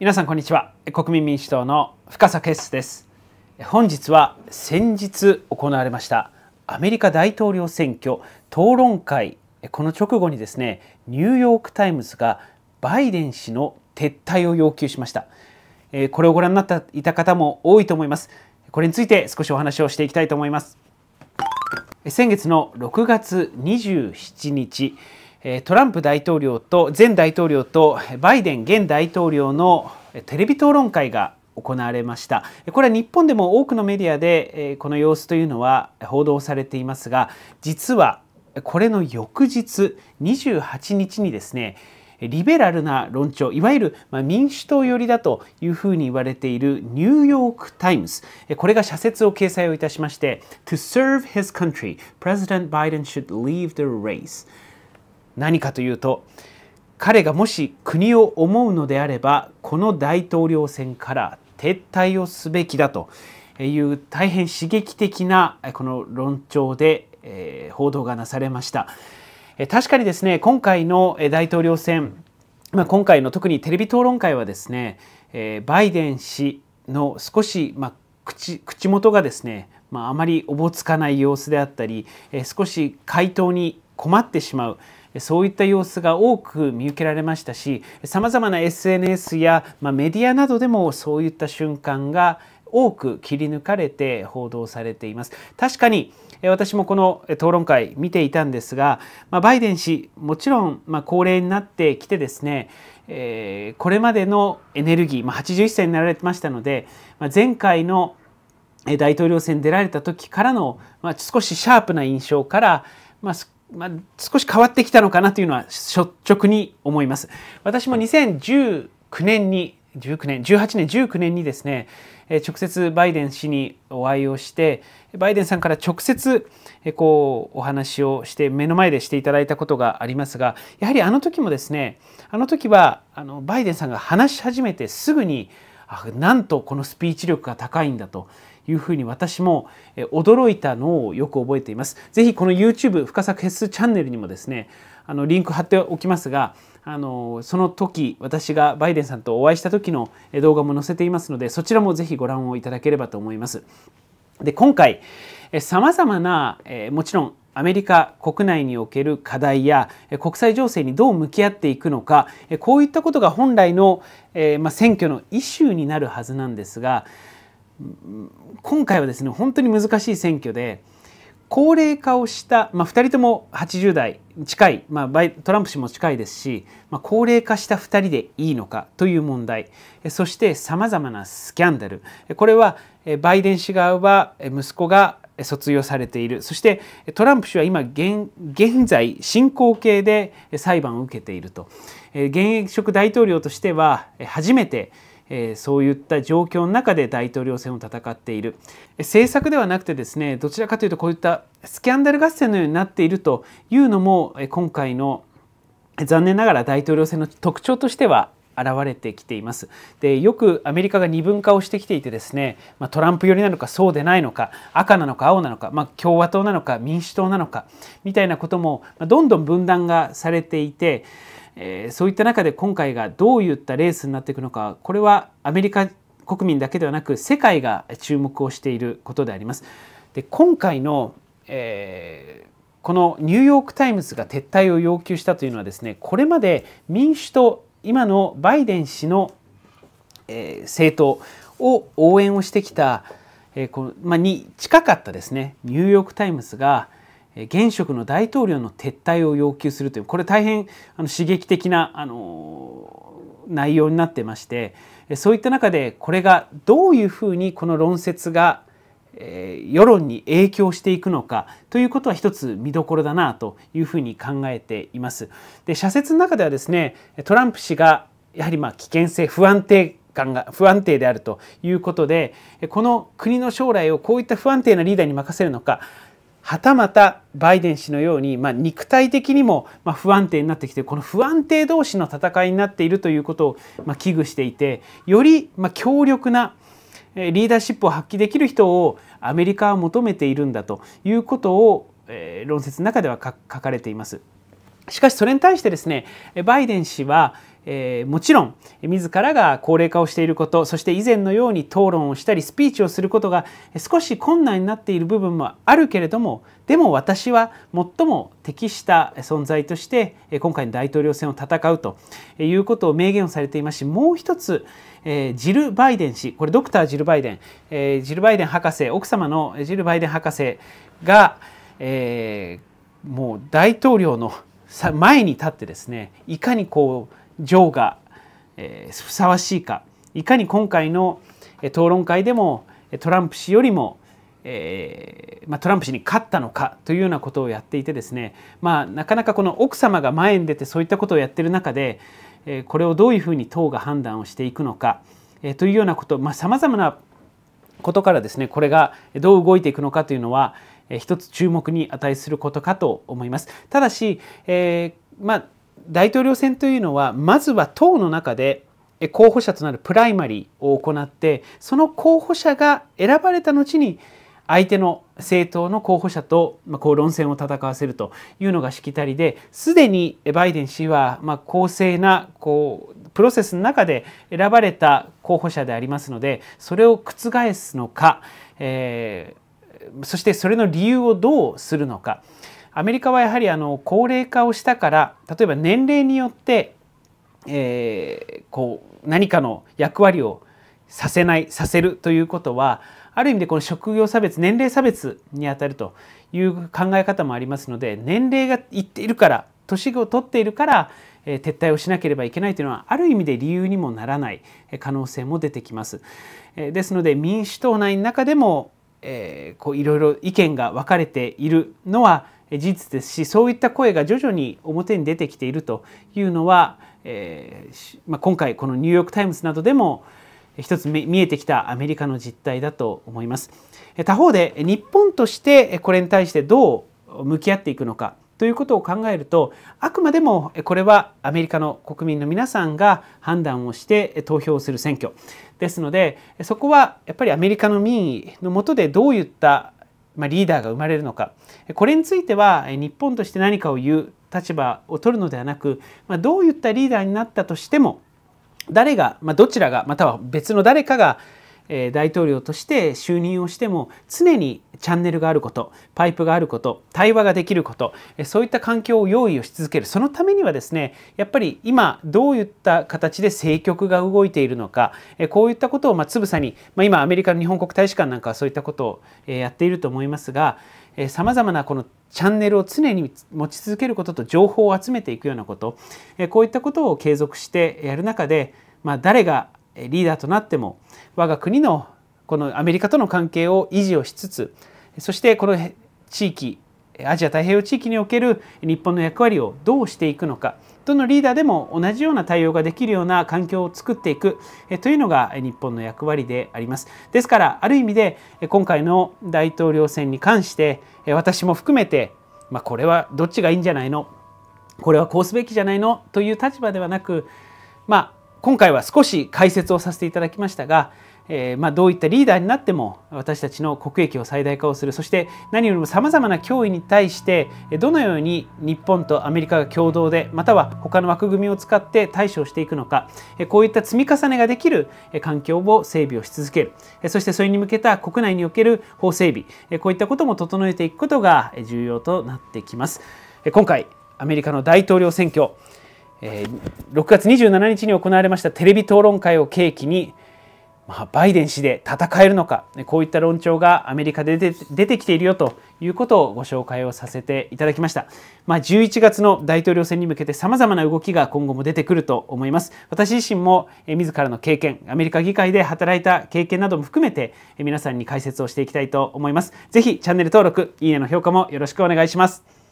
皆さんこんにちは国民民主党の深佐決です本日は先日行われましたアメリカ大統領選挙討論会この直後にですねニューヨークタイムズがバイデン氏の撤退を要求しましたこれをご覧になっていた方も多いと思いますこれについて少しお話をしていきたいと思います先月の6月27日トランプ大統領と前大統領とバイデン現大統領のテレビ討論会が行われましたこれは日本でも多くのメディアでこの様子というのは報道されていますが実はこれの翌日28日にですねリベラルな論調いわゆる民主党寄りだというふうに言われているニューヨーク・タイムズこれが社説を掲載をいたしまして「To serve his country, President Biden should leave the race」何かというと彼がもし国を思うのであればこの大統領選から撤退をすべきだという大変刺激的なこの論調で、報道がなされました。確かにですね今回の大統領選、今回の特にテレビ討論会はですね、バイデン氏の少し、口口元がですね、あ、まりおぼつかない様子であったり、少し回答に困ってしまう。そういった様子が多く見受けられましたしさまざまな SNS や、まあ、メディアなどでもそういった瞬間が多く切り抜かれて報道されています。確かに私もこの討論会見ていたんですが、まあ、バイデン氏もちろん、まあ、高齢になってきてですね、えー、これまでのエネルギー、まあ、81歳になられてましたので、まあ、前回の大統領選出られた時からの、まあ、少しシャープな印象から、まあ、まあ、少し変わってきたのかなというのは率直に思います。私も2019年に19年18年19年にですね直接バイデン氏にお会いをしてバイデンさんから直接こうお話をして目の前でしていただいたことがありますがやはりあの時もですねあの時はあのバイデンさんが話し始めてすぐになんとこのスピーチ力が高いんだというふうに私も驚いたのをよく覚えています。ぜひこの YouTube 深作フェスチャンネルにもですねあのリンク貼っておきますがあのその時私がバイデンさんとお会いした時の動画も載せていますのでそちらもぜひご覧をいただければと思います。で今回さまざまな、もちろんアメリカ国内における課題や国際情勢にどう向き合っていくのかこういったことが本来の、選挙のイシューになるはずなんですが今回はですね本当に難しい選挙で高齢化をした、まあ、2人とも80代近い、まあ、トランプ氏も近いですし、まあ、高齢化した2人でいいのかという問題そしてさまざまなスキャンダルこれはバイデン氏側は息子が卒業されているそしてトランプ氏は今現在進行形で裁判を受けていると現職大統領としては初めてえそういった状況の中で大統領選を戦っている政策ではなくてですねどちらかというとこういったスキャンダル合戦のようになっているというのも今回の残念ながら大統領選の特徴としては現れてきていますでよくアメリカが二分化をしてきていてですね、まあ、トランプ寄りなのかそうでないのか赤なのか青なのか、まあ、共和党なのか民主党なのかみたいなこともどんどん分断がされていてえー、そういった中で今回がどういったレースになっていくのかこれはアメリカ国民だけではなく世界が注目をしていることであります。で今回の、えー、このニューヨーク・タイムズが撤退を要求したというのはですねこれまで民主党今のバイデン氏の、えー、政党を応援をしてきた、えーこのまあ、に近かったですねニューヨーク・タイムズが、現職の大統領の撤退を要求するというこれ大変あの刺激的なあの内容になってましてそういった中でこれがどういうふうにこの論説が世論に影響していくのかということは一つ見どころだなというふうに考えています。で社説の中ではですねトランプ氏がやはりま危険性不安定感が不安定であるということでこの国の将来をこういった不安定なリーダーに任せるのかはたまたバイデン氏のように、まあ、肉体的にも不安定になってきてこの不安定同士の戦いになっているということを、ま危惧していてより、ま強力なリーダーシップを発揮できる人をアメリカは求めているんだということを、え論説の中では書かれています。しかしそれに対してですねバイデン氏はえー、もちろん自らが高齢化をしていることそして以前のように討論をしたりスピーチをすることが少し困難になっている部分もあるけれどもでも私は最も適した存在として今回の大統領選を戦うということを明言をされていますしもう一つ、えー、ジル・バイデン氏これドクター・ジル・バイデン、えー、ジル・バイデン博士奥様のジル・バイデン博士が、えー、もう大統領の前に立ってですねいかにこうーが、えふさわしいかいかに今回の討論会でもトランプ氏よりも、えー、まあ、トランプ氏に勝ったのかというようなことをやっていてですね、まあ、なかなかこの奥様が前に出てそういったことをやってる中で、えこれをどういうふうに党が判断をしていくのか、えというようなことさまざ、あ、まなことからですねこれがどう動いていくのかというのは、えー、一つ注目に値することかと思います。ただし、えー、まあ大統領選というのはまずは党の中で候補者となるプライマリーを行ってその候補者が選ばれた後に相手の政党の候補者と、まあ、こう論戦を戦わせるというのがしきたりですでにバイデン氏は、まあ、公正なこうプロセスの中で選ばれた候補者でありますのでそれを覆すのか、えー、そしてそれの理由をどうするのか。アメリカはやはりあの高齢化をしたから例えば年齢によって、えー、こう何かの役割をさせないさせるということはある意味でこの職業差別年齢差別にあたるという考え方もありますので年齢がいっているから年を取っているから、えー、撤退をしなければいけないというのはある意味で理由にもならない可能性も出てきます。えー、ですので民主党内の中でも、えー、こういろいろ意見が分かれているのは事実ですしそういった声が徐々に表に出てきているというのは、えー、まあ、今回このニューヨーク・タイムズなどでも一つ見えてきたアメリカの実態だと思います。他方で日本としてこれに対してどう向き合っていくのかということを考えるとあくまでもこれはアメリカの国民の皆さんが判断をして投票する選挙ですのでそこはやっぱりアメリカの民意の下でどういったまあ、リーダーが生まれるのかこれについては日本として何かを言う立場を取るのではなく、まあ、どういったリーダーになったとしても誰が、まあ、どちらがまたは別の誰かが大統領として就任をしても常にチャンネルがあることパイプがあること対話ができることそういった環境を用意をし続けるそのためにはですねやっぱり今どういった形で政局が動いているのかこういったことをまつぶさに、まあ、今アメリカの日本国大使館なんかはそういったことをやっていると思いますがさまざまなこのチャンネルを常に持ち続けることと情報を集めていくようなことこういったことを継続してやる中で、まあ、誰がリーダーとなっても我が国のこのアメリカとの関係を維持をしつつそしてこの地域アジア太平洋地域における日本の役割をどうしていくのかどのリーダーでも同じような対応ができるような環境を作っていくというのが日本の役割でありますですからある意味で今回の大統領選に関して私も含めて、まあ、これはどっちがいいんじゃないのこれはこうすべきじゃないのという立場ではなくまあ今回は少し解説をさせていただきましたが、えー、まあ、どういったリーダーになっても私たちの国益を最大化をするそして何よりもさまざまな脅威に対してどのように日本とアメリカが共同でまたは他の枠組みを使って対処していくのかこういった積み重ねができる環境を整備をし続けるそしてそれに向けた国内における法整備こういったことも整えていくことが重要となってきます。今回アメリカの大統領選挙え6月27日に行われましたテレビ討論会を契機に、まバイデン氏で戦えるのかこういった論調がアメリカで出てきているよということをご紹介をさせていただきました、まあ、11月の大統領選に向けてさまざまな動きが今後も出てくると思います私自身も自らの経験アメリカ議会で働いた経験なども含めて皆さんに解説をしていきたいと思いますぜひチャンネル登録いいねの評価もよろしくお願いします